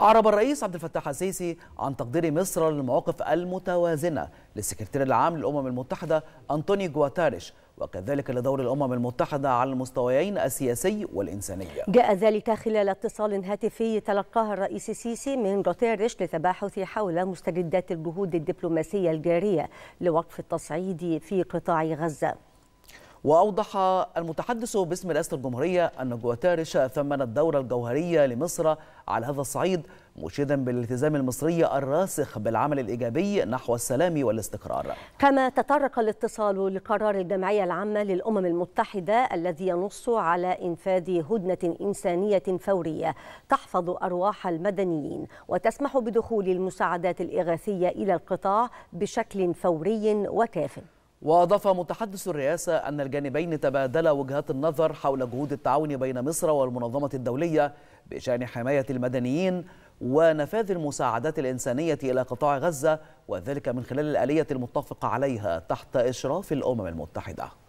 أعرب الرئيس عبد الفتاح السيسي عن تقدير مصر للمواقف المتوازنة للسكرتير العام للأمم المتحدة أنطوني جواتاريش وكذلك لدور الأمم المتحدة على المستويين السياسي والإنساني جاء ذلك خلال اتصال هاتفي تلقاه الرئيس السيسي من غوتيريش للتباحث حول مستجدات الجهود الدبلوماسية الجارية لوقف التصعيد في قطاع غزة وأوضح المتحدث باسم رئاسة الجمهورية أن جواتارش ثمن الدورة الجوهرية لمصر على هذا الصعيد مشيدا بالالتزام المصري الراسخ بالعمل الإيجابي نحو السلام والاستقرار كما تطرق الاتصال لقرار الجمعية العامة للأمم المتحدة الذي ينص على إنفاذ هدنة إنسانية فورية تحفظ أرواح المدنيين وتسمح بدخول المساعدات الإغاثية إلى القطاع بشكل فوري وكاف وأضاف متحدث الرئاسة أن الجانبين تبادلا وجهات النظر حول جهود التعاون بين مصر والمنظمة الدولية بشأن حماية المدنيين ونفاذ المساعدات الإنسانية إلى قطاع غزة وذلك من خلال الآلية المتفق عليها تحت إشراف الأمم المتحدة